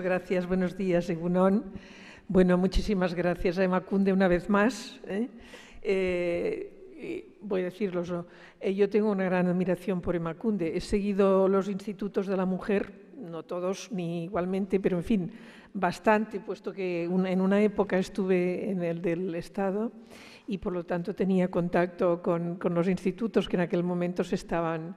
Gracias, buenos días, Egunon. Bueno, muchísimas gracias a Emacunde una vez más. ¿eh? Eh, voy a decirlo, yo. Eh, yo tengo una gran admiración por Emacunde. He seguido los institutos de la mujer, no todos ni igualmente, pero en fin, bastante, puesto que en una época estuve en el del Estado y por lo tanto tenía contacto con, los institutos que en aquel momento se estaban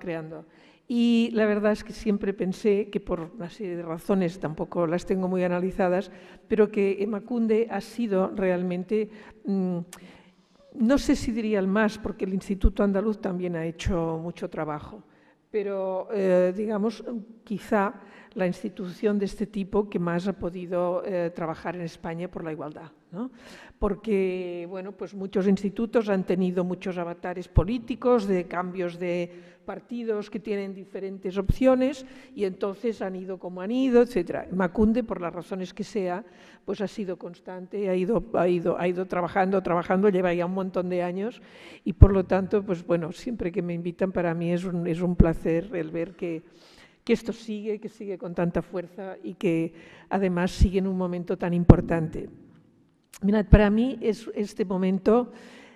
creando. Y la verdad es que siempre pensé que por una serie de razones, tampoco las tengo muy analizadas, pero que Macunde ha sido realmente, mm, no sé si diría el más, porque el Instituto Andaluz también ha hecho mucho trabajo, pero eh, digamos, quizá la institución de este tipo que más ha podido eh, trabajar en España por la igualdad porque bueno, pues muchos institutos han tenido muchos avatares políticos de cambios de partidos que tienen diferentes opciones y entonces han ido como han ido, etcétera. Macunde, por las razones que sea, pues ha sido constante, ha ido, ido, ha ido trabajando, trabajando, lleva ya un montón de años y por lo tanto, pues bueno, siempre que me invitan para mí es un, placer el ver que esto sigue, que sigue con tanta fuerza y que además sigue en un momento tan importante. Mirad, para mí es, este momento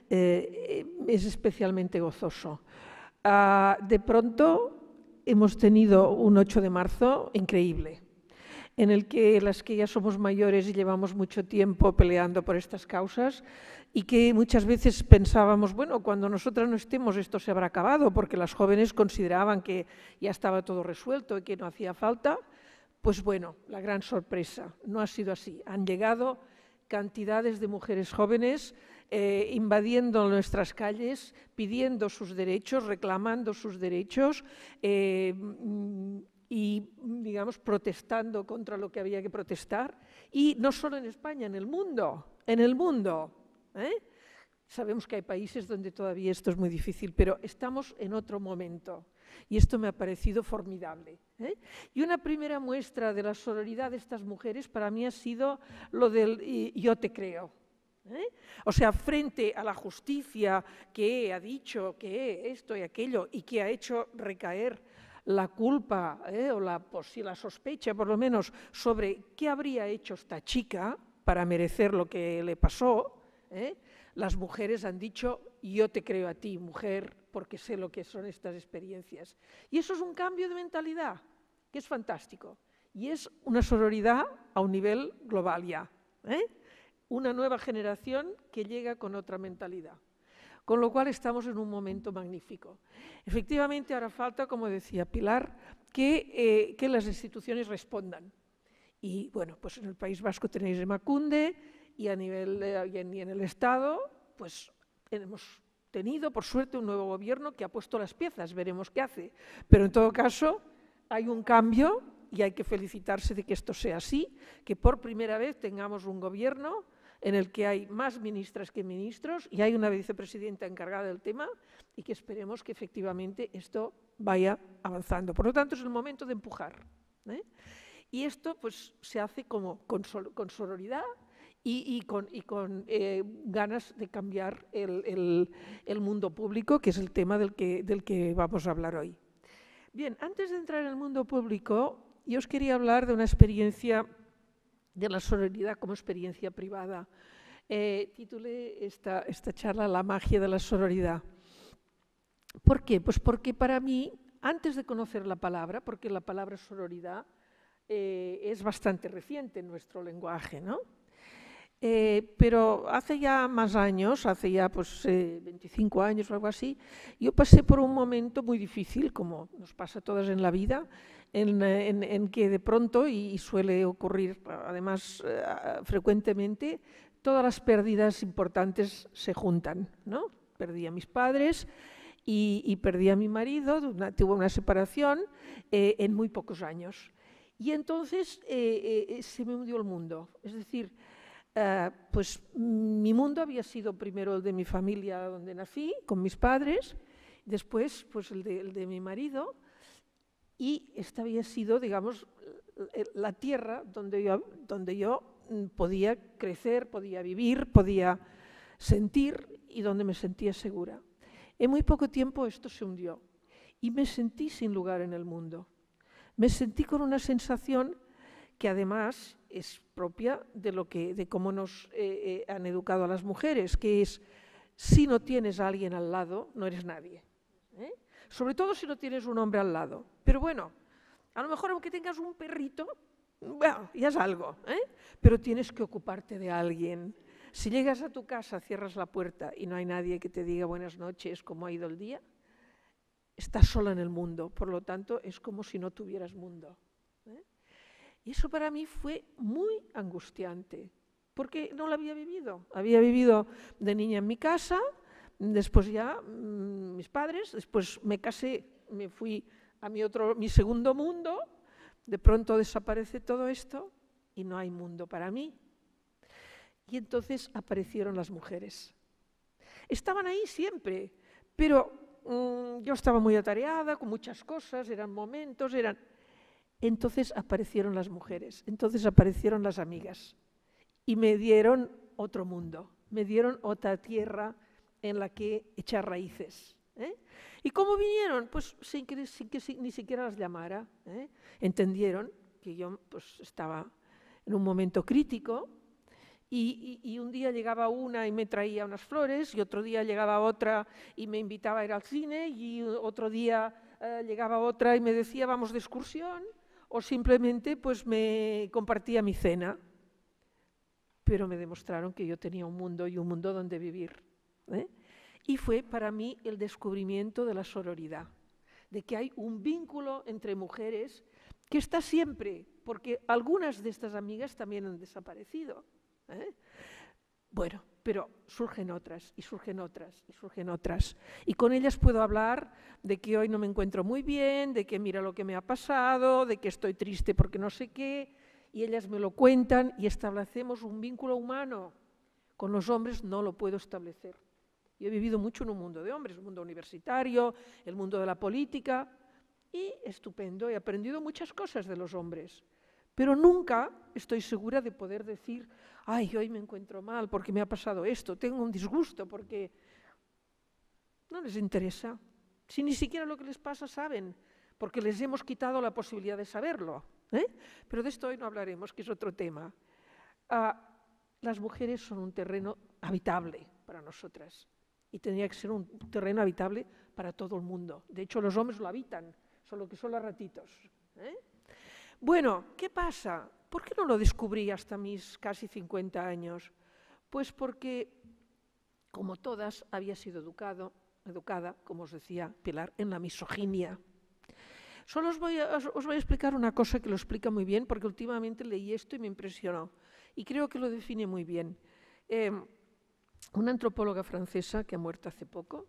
eh, eh, es especialmente gozoso. Ah, de pronto hemos tenido un 8 de marzo increíble, en el que las que ya somos mayores y llevamos mucho tiempo peleando por estas causas y que muchas veces pensábamos, bueno, cuando nosotras no estemos esto se habrá acabado, porque las jóvenes consideraban que ya estaba todo resuelto y que no hacía falta, pues bueno, la gran sorpresa, no ha sido así. Han llegado cantidades de mujeres jóvenes eh, invadiendo nuestras calles, pidiendo sus derechos, reclamando sus derechos eh, y, digamos, protestando contra lo que había que protestar. Y no solo en España, en el mundo, en el mundo. ¿eh? Sabemos que hay países donde todavía esto es muy difícil, pero estamos en otro momento. Y esto me ha parecido formidable. ¿eh? Y una primera muestra de la sororidad de estas mujeres para mí ha sido lo del yo te creo. ¿eh? O sea, frente a la justicia que ha dicho que esto y aquello y que ha hecho recaer la culpa ¿eh? o la, si la sospecha, por lo menos, sobre qué habría hecho esta chica para merecer lo que le pasó, las mujeres han dicho y yo te creo a ti, mujer, porque sé lo que son estas experiencias. Y eso es un cambio de mentalidad, que es fantástico. Y es una sororidad a un nivel global ya. ¿eh? Una nueva generación que llega con otra mentalidad. Con lo cual estamos en un momento magnífico. Efectivamente, ahora falta, como decía Pilar, que, eh, las instituciones respondan. Y bueno, pues en el País Vasco tenéis Macunde y a nivel de, y en el Estado, pues hemos tenido, por suerte, un nuevo gobierno que ha puesto las piezas, veremos qué hace. Pero en todo caso, hay un cambio y hay que felicitarse de que esto sea así, que por primera vez tengamos un gobierno en el que hay más ministras que ministros y hay una vicepresidenta encargada del tema y que esperemos que efectivamente esto vaya avanzando. Por lo tanto, es el momento de empujar. ¿eh? Y esto pues, se hace como con, con sororidad, y, con, eh, ganas de cambiar el, mundo público, que es el tema del que, vamos a hablar hoy. Bien, antes de entrar en el mundo público, yo os quería hablar de una experiencia de la sororidad como experiencia privada. Eh, esta, charla La magia de la sororidad. ¿Por qué? Pues porque para mí, antes de conocer la palabra, porque la palabra sororidad eh, es bastante reciente en nuestro lenguaje, ¿no? Eh, pero hace ya más años, hace ya pues 25 eh, años o algo así, yo pasé por un momento muy difícil, como nos pasa a todas en la vida, en, eh, que de pronto, y, suele ocurrir además frecuentemente, todas las pérdidas importantes se juntan. ¿no? Perdí a mis padres y, perdí a mi marido, tuvo tuve una separación en muy pocos años. Y entonces se me hundió el mundo. Es decir, Ah, pues mi mundo había sido primero el de mi familia donde nací, con mis padres, después pues el de, mi marido, y esta había sido, digamos, eh, eh, la tierra donde yo, donde yo mm, podía crecer, podía vivir, podía sentir y donde me sentía segura. En muy poco tiempo esto se hundió y me sentí sin lugar en el mundo. Me sentí con una sensación que además es propia de, lo que, de cómo nos eh, eh, han educado a las mujeres, que es, si no tienes a alguien al lado, no eres nadie. ¿eh? Sobre todo si no tienes un hombre al lado. Pero bueno, a lo mejor aunque tengas un perrito, bueno, ya es algo, pero tienes que ocuparte de alguien. Si llegas a tu casa, cierras la puerta y no hay nadie que te diga buenas noches, cómo ha ido el día, estás sola en el mundo, por lo tanto es como si no tuvieras mundo. Y eso para mí fue muy angustiante, porque no lo había vivido. Había vivido de niña en mi casa, después ya mm, mis padres, después me casé, me fui a mi, otro, mi segundo mundo, de pronto desaparece todo esto y no hay mundo para mí. Y entonces aparecieron las mujeres. Estaban ahí siempre, pero mm, yo estaba muy atareada con muchas cosas, eran momentos, eran... Entonces aparecieron las mujeres, entonces aparecieron las amigas y me dieron otro mundo, me dieron otra tierra en la que echar raíces. ¿eh? ¿Y cómo vinieron? Pues sin que, ni siquiera las llamara. ¿eh? Entendieron que yo pues, estaba en un momento crítico y, un día llegaba una y me traía unas flores y otro día llegaba otra y me invitaba a ir al cine y otro día eh, llegaba otra y me decía vamos de excursión o simplemente pues me compartía mi cena, pero me demostraron que yo tenía un mundo y un mundo donde vivir. ¿eh? Y fue para mí el descubrimiento de la sororidad, de que hay un vínculo entre mujeres que está siempre, porque algunas de estas amigas también han desaparecido. ¿eh? Bueno, pero surgen otras y surgen otras y surgen otras. Y con ellas puedo hablar de que hoy no me encuentro muy bien, de que mira lo que me ha pasado, de que estoy triste porque no sé qué, y ellas me lo cuentan y establecemos un vínculo humano. Con los hombres no lo puedo establecer. Yo he vivido mucho en un mundo de hombres, un mundo universitario, el mundo de la política, y estupendo, he aprendido muchas cosas de los hombres. Pero nunca estoy segura de poder decir, ay, hoy me encuentro mal porque me ha pasado esto, tengo un disgusto porque no les interesa. Si ni siquiera lo que les pasa saben, porque les hemos quitado la posibilidad de saberlo. ¿eh? Pero de esto hoy no hablaremos, que es otro tema. Ah, las mujeres son un terreno habitable para nosotras y tendría que ser un terreno habitable para todo el mundo. De hecho, los hombres lo habitan, solo que solo a ratitos. ¿eh? Bueno, ¿qué pasa? ¿Por qué no lo descubrí hasta mis casi 50 años? Pues porque, como todas, había sido educado, educada, como os decía Pilar, en la misoginia. Solo os voy, a, explicar una cosa que lo explica muy bien, porque últimamente leí esto y me impresionó. Y creo que lo define muy bien. Em, una antropóloga francesa que ha muerto hace poco,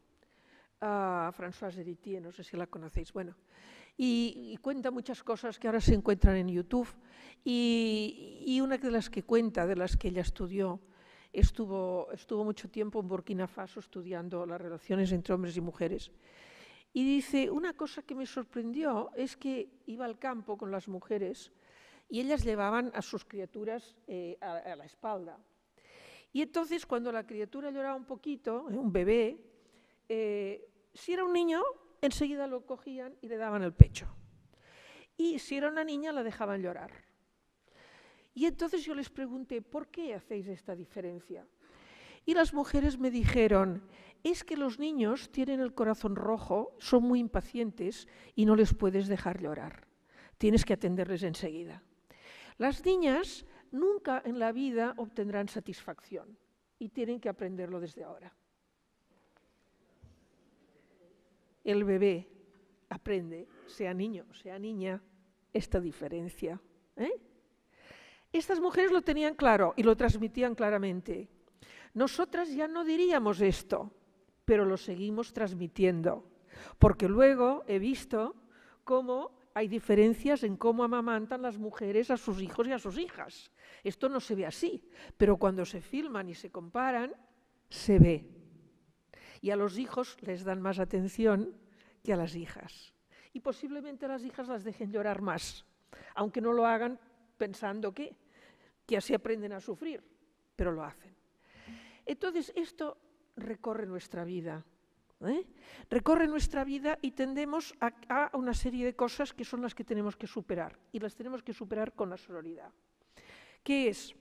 a Françoise Ditier, no sé si la conocéis. Bueno, y, cuenta muchas cosas que ahora se encuentran en YouTube. Y, una de las que cuenta, de las que ella estudió, estuvo, estuvo mucho tiempo en Burkina Faso estudiando las relaciones entre hombres y mujeres. Y dice, una cosa que me sorprendió es que iba al campo con las mujeres y ellas llevaban a sus criaturas eh, a, la espalda. Y entonces cuando la criatura lloraba un poquito, eh, un bebé, eh, si era un niño, enseguida lo cogían y le daban el pecho. Y si era una niña, la dejaban llorar. Y entonces yo les pregunté, ¿por qué hacéis esta diferencia? Y las mujeres me dijeron, es que los niños tienen el corazón rojo, son muy impacientes y no les puedes dejar llorar. Tienes que atenderles enseguida. Las niñas nunca en la vida obtendrán satisfacción y tienen que aprenderlo desde ahora. el bebé aprende, sea niño, sea niña, esta diferencia. ¿eh? Estas mujeres lo tenían claro y lo transmitían claramente. Nosotras ya no diríamos esto, pero lo seguimos transmitiendo, porque luego he visto cómo hay diferencias en cómo amamantan las mujeres a sus hijos y a sus hijas. Esto no se ve así, pero cuando se filman y se comparan, se ve. Y a los hijos les dan más atención que a las hijas. Y posiblemente a las hijas las dejen llorar más, aunque no lo hagan pensando que, que así aprenden a sufrir, pero lo hacen. Entonces, esto recorre nuestra vida. ¿eh? Recorre nuestra vida y tendemos a, a una serie de cosas que son las que tenemos que superar. Y las tenemos que superar con la sororidad. ¿Qué es?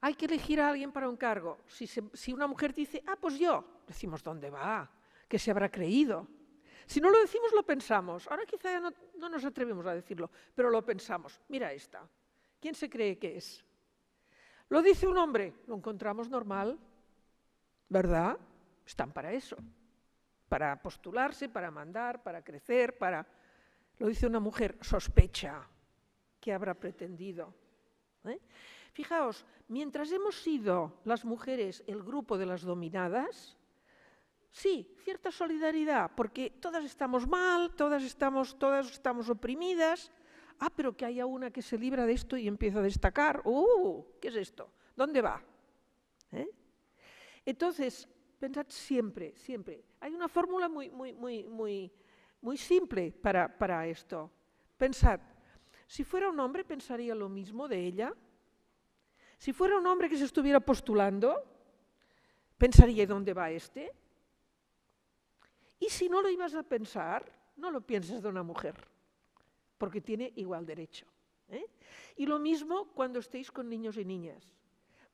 Hay que elegir a alguien para un cargo. Si, una mujer dice, ah, pues yo, decimos, ¿dónde va? ¿Qué se habrá creído? Si no lo decimos, lo pensamos. Ahora quizá no, nos atrevemos a decirlo, pero lo pensamos. Mira esta. ¿Quién se cree que es? Lo dice un hombre. Lo encontramos normal, ¿verdad? Están para eso. Para postularse, para mandar, para crecer, para... Lo dice una mujer. Sospecha. que habrá pretendido? ¿Eh? Fijaos, mientras hemos sido las mujeres el grupo de las dominadas, sí, cierta solidaridad, porque todas estamos mal, todas estamos, todas estamos oprimidas. Ah, pero que haya una que se libra de esto y empieza a destacar. ¡Uh! ¿Qué es esto? ¿Dónde va? ¿Eh? Entonces, pensad siempre, siempre. Hay una fórmula muy, muy, muy, muy, muy simple para, para esto. Pensad, si fuera un hombre, pensaría lo mismo de ella, si fuera un hombre que se estuviera postulando, pensaría, dónde va este? Y si no lo ibas a pensar, no lo pienses de una mujer, porque tiene igual derecho. ¿eh? Y lo mismo cuando estéis con niños y niñas.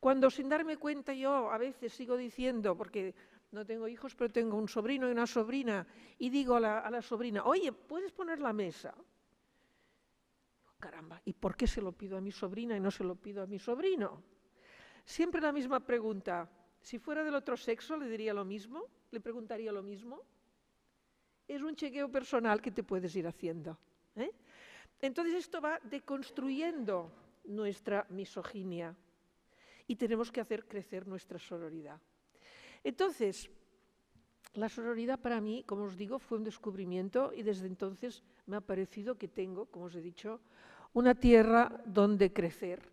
Cuando sin darme cuenta yo a veces sigo diciendo, porque no tengo hijos, pero tengo un sobrino y una sobrina, y digo a la sobrina, oye, ¿puedes poner la mesa? caramba, ¿y por qué se lo pido a mi sobrina y no se lo pido a mi sobrino? Siempre la misma pregunta. Si fuera del otro sexo, ¿le diría lo mismo? ¿Le preguntaría lo mismo? Es un chequeo personal que te puedes ir haciendo. ¿eh? Entonces esto va deconstruyendo nuestra misoginia y tenemos que hacer crecer nuestra sororidad. Entonces, la sororidad para mí, como os digo, fue un descubrimiento y desde entonces me ha parecido que tengo, como os he dicho, una tierra donde crecer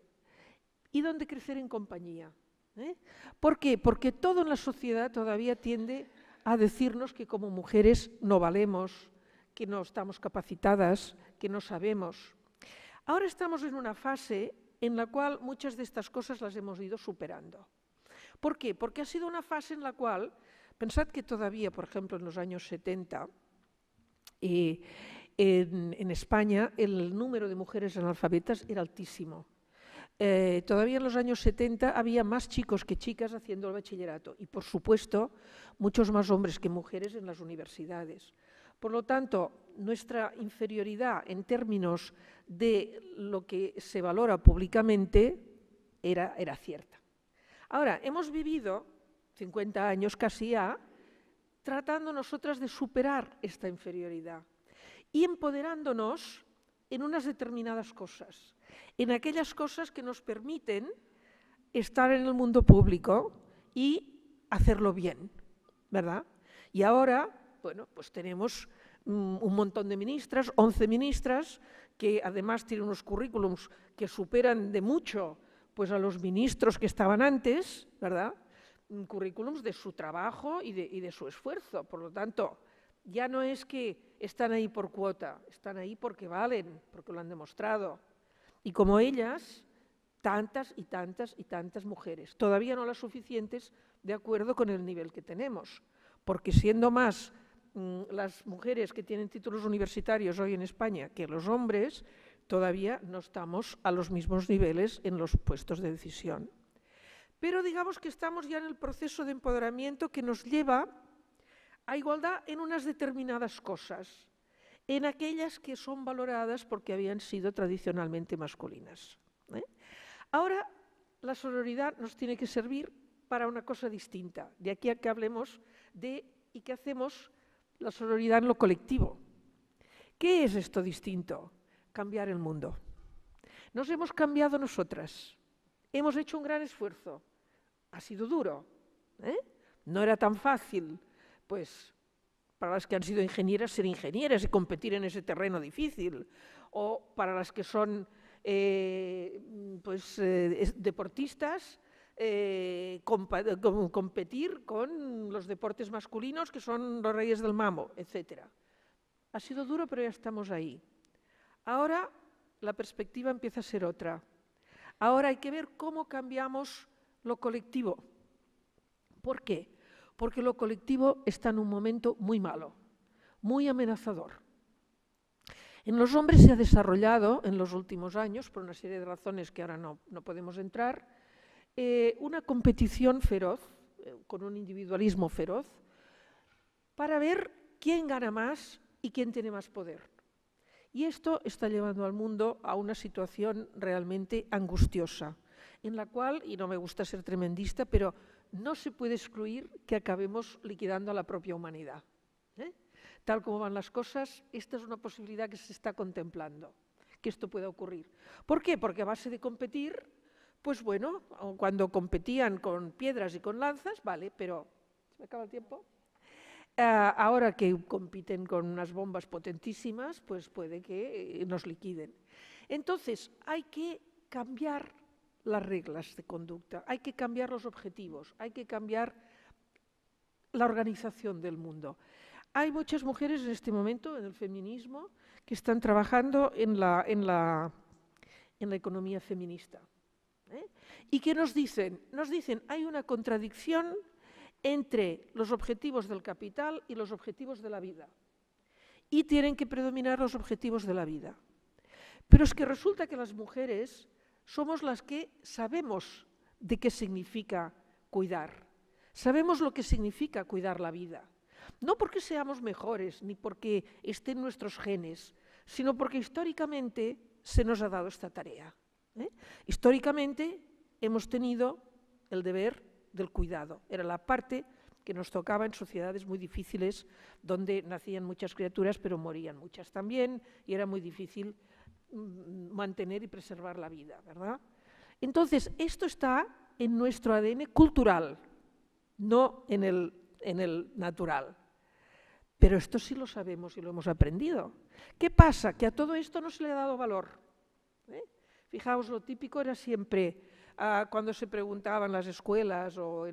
y donde crecer en compañía. ¿eh? ¿Por qué? Porque todo en la sociedad todavía tiende a decirnos que como mujeres no valemos, que no estamos capacitadas, que no sabemos. Ahora estamos en una fase en la cual muchas de estas cosas las hemos ido superando. ¿Por qué? Porque ha sido una fase en la cual, pensad que todavía, por ejemplo, en los años 70, en, España el número de mujeres analfabetas era altísimo. Eh, todavía en los años 70 había más chicos que chicas haciendo el bachillerato y, por supuesto, muchos más hombres que mujeres en las universidades. Por lo tanto, nuestra inferioridad en términos de lo que se valora públicamente era, era cierta. Ahora, hemos vivido 50 años casi ya tratando nosotras de superar esta inferioridad y empoderándonos en unas determinadas cosas, en aquellas cosas que nos permiten estar en el mundo público y hacerlo bien, ¿verdad? Y ahora, bueno, pues tenemos mm, un montón de ministras, 11 ministras, que además tienen unos currículums que superan de mucho pues, a los ministros que estaban antes, ¿verdad? Mm, currículums de su trabajo y de, y de su esfuerzo. Por lo tanto, ya no es que están ahí por cuota, están ahí porque valen, porque lo han demostrado. Y como ellas, tantas y tantas y tantas mujeres, todavía no las suficientes de acuerdo con el nivel que tenemos, porque siendo más mm, las mujeres que tienen títulos universitarios hoy en España que los hombres, todavía no estamos a los mismos niveles en los puestos de decisión. Pero digamos que estamos ya en el proceso de empoderamiento que nos lleva a igualdad en unas determinadas cosas, en aquellas que son valoradas porque habían sido tradicionalmente masculinas. ¿eh? Ahora, la sororidad nos tiene que servir para una cosa distinta, de aquí a que hablemos de y qué hacemos la sororidad en lo colectivo. ¿Qué es esto distinto? Cambiar el mundo. Nos hemos cambiado nosotras. Hemos hecho un gran esfuerzo. Ha sido duro. ¿eh? No era tan fácil pues para las que han sido ingenieras ser ingenieras y competir en ese terreno difícil, o para las que son eh, pues, eh, deportistas, eh, competir con los deportes masculinos que son los reyes del mamo, etc. Ha sido duro, pero ya estamos ahí. Ahora la perspectiva empieza a ser otra. Ahora hay que ver cómo cambiamos lo colectivo. ¿Por qué? porque lo colectivo está en un momento muy malo, muy amenazador. En los hombres se ha desarrollado en los últimos años, por una serie de razones que ahora no, no podemos entrar, eh, una competición feroz, eh, con un individualismo feroz, para ver quién gana más y quién tiene más poder. Y esto está llevando al mundo a una situación realmente angustiosa, en la cual, y no me gusta ser tremendista, pero no se puede excluir que acabemos liquidando a la propia humanidad. ¿eh? Tal como van las cosas, esta es una posibilidad que se está contemplando, que esto pueda ocurrir. ¿Por qué? Porque a base de competir, pues bueno, cuando competían con piedras y con lanzas, vale, pero... ¿Se me acaba el tiempo? Eh, ahora que compiten con unas bombas potentísimas, pues puede que eh, nos liquiden. Entonces, hay que cambiar las reglas de conducta, hay que cambiar los objetivos, hay que cambiar la organización del mundo. Hay muchas mujeres en este momento, en el feminismo, que están trabajando en la, economía feminista. ¿eh? ¿Y que nos dicen? Nos dicen, hay una contradicción entre los objetivos del capital y los objetivos de la vida. Y tienen que predominar los objetivos de la vida. Pero es que resulta que las mujeres somos las que sabemos de qué significa cuidar. Sabemos lo que significa cuidar la vida. No porque seamos mejores ni porque estén nuestros genes, sino porque históricamente se nos ha dado esta tarea. ¿eh? Históricamente hemos tenido el deber del cuidado. Era la parte que nos tocaba en sociedades muy difíciles donde nacían muchas criaturas pero morían muchas también y era muy difícil Mm, mantener y preservar la vida, ¿verdad? Entonces, esto está en nuestro ADN cultural, no en el, en el natural. Pero esto sí lo sabemos y lo hemos aprendido. ¿Qué pasa? Que a todo esto no se le ha dado valor. ¿eh? Fijaos, lo típico era siempre ah, cuando se preguntaban las escuelas o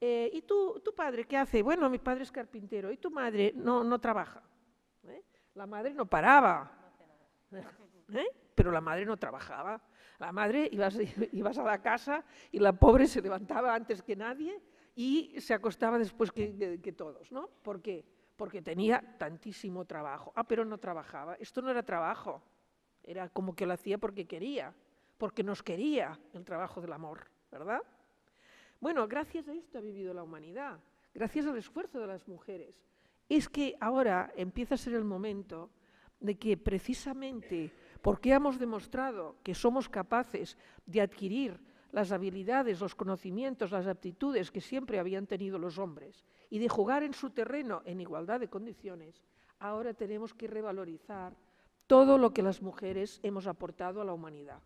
eh, ¿y tu padre qué hace? Bueno, mi padre es carpintero. ¿Y tu madre? No, no trabaja. ¿eh? La madre no paraba. ¿Eh? Pero la madre no trabajaba. La madre ibas, a la casa y la pobre se levantaba antes que nadie y se acostaba después que, todos, ¿no? ¿Por qué? Porque tenía tantísimo trabajo. Ah, pero no trabajaba. Esto no era trabajo. Era como que lo hacía porque quería, porque nos quería el trabajo del amor, ¿verdad? Bueno, gracias a esto ha vivido la humanidad, gracias al esfuerzo de las mujeres. Es que ahora empieza a ser el momento de que precisamente porque hemos demostrado que somos capaces de adquirir las habilidades, los conocimientos, las aptitudes que siempre habían tenido los hombres y de jugar en su terreno en igualdad de condiciones, ahora tenemos que revalorizar todo lo que las mujeres hemos aportado a la humanidad.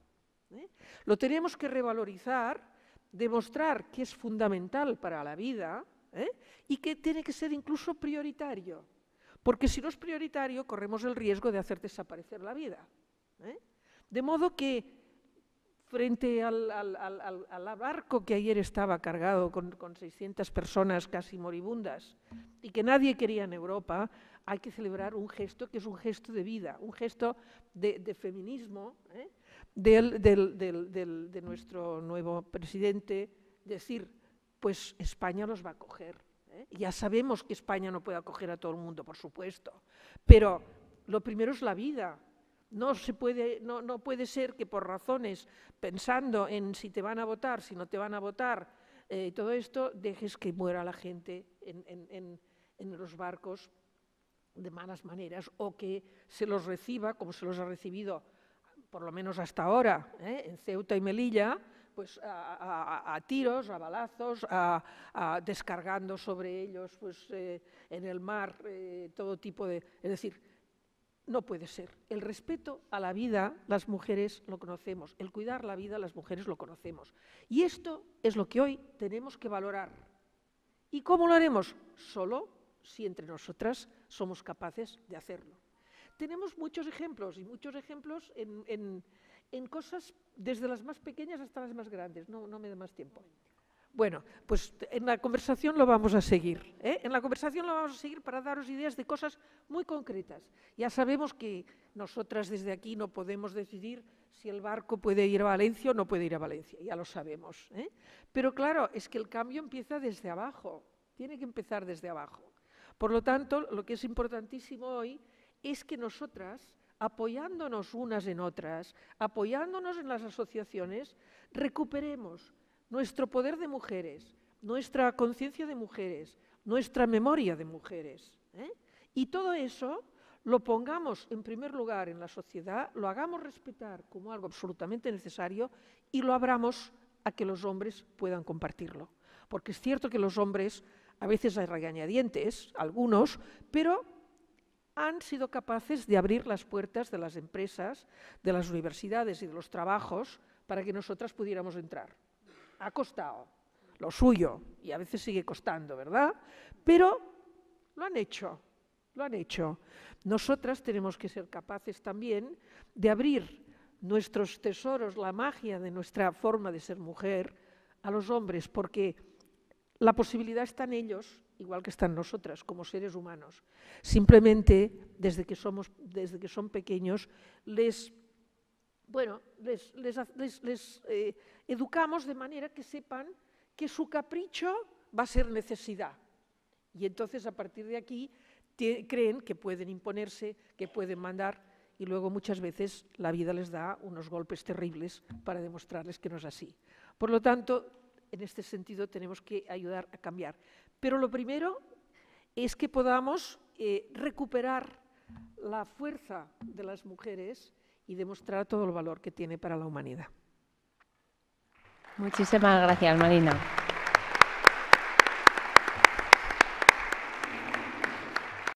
¿eh? Lo tenemos que revalorizar, demostrar que es fundamental para la vida ¿eh? y que tiene que ser incluso prioritario, porque si no es prioritario corremos el riesgo de hacer desaparecer la vida. ¿eh? De modo que frente al, barco que ayer estaba cargado con, 600 personas casi moribundas y que nadie quería en Europa, hay que celebrar un gesto que es un gesto de vida, un gesto de, feminismo ¿eh? de nuestro nuevo presidente, decir, pues España los va a coger. ¿eh? Ya sabemos que España no puede acoger a todo el mundo, por supuesto, pero lo primero es la vida, no, se puede, no, puede ser que por razones, pensando en si te van a votar, si no te van a votar, eh, todo esto, dejes que muera la gente en, los barcos de malas maneras o que se los reciba como se los ha recibido por lo menos hasta ahora, eh, en Ceuta y Melilla, pues a, tiros, a balazos, a, descargando sobre ellos pues, eh, en el mar todo tipo de... Es decir, no puede ser. El respeto a la vida, las mujeres lo conocemos. El cuidar la vida, las mujeres lo conocemos. Y esto es lo que hoy tenemos que valorar. ¿Y cómo lo haremos? Solo si entre nosotras somos capaces de hacerlo. Tenemos muchos ejemplos y muchos ejemplos en, cosas desde las más pequeñas hasta las más grandes. No, no me da más tiempo. Bueno, pues en la conversación lo vamos a seguir. ¿eh? En la conversación lo vamos a seguir para daros ideas de cosas muy concretas. Ya sabemos que nosotras desde aquí no podemos decidir si el barco puede ir a Valencia o no puede ir a Valencia, ya lo sabemos. ¿eh? Pero claro, es que el cambio empieza desde abajo, tiene que empezar desde abajo. Por lo tanto, lo que es importantísimo hoy es que nosotras apoyándonos unas en otras, apoyándonos en las asociaciones, recuperemos nuestro poder de mujeres, nuestra conciencia de mujeres, nuestra memoria de mujeres. ¿eh? Y todo eso lo pongamos en primer lugar en la sociedad, lo hagamos respetar como algo absolutamente necesario y lo abramos a que los hombres puedan compartirlo. Porque es cierto que los hombres, a veces hay regañadientes, algunos, pero han sido capaces de abrir las puertas de las empresas, de las universidades y de los trabajos para que nosotras pudiéramos entrar ha costado lo suyo y a veces sigue costando, ¿verdad? Pero lo han hecho, lo han hecho. Nosotras tenemos que ser capaces también de abrir nuestros tesoros, la magia de nuestra forma de ser mujer a los hombres, porque la posibilidad está en ellos, igual que están nosotras como seres humanos. Simplemente desde que somos desde que son pequeños les bueno, les, eh, educamos de manera que sepan que su capricho va a ser necesidad. Y entonces, a partir de aquí, creen que pueden imponerse, que pueden mandar, y luego muchas veces la vida les da unos golpes terribles para demostrarles que no es así. Por lo tanto, en este sentido tenemos que ayudar a cambiar. Pero lo primero es que podamos eh, recuperar la fuerza de las mujeres y demostrar todo el valor que tiene para la humanidad. Muchísimas gracias, Marina.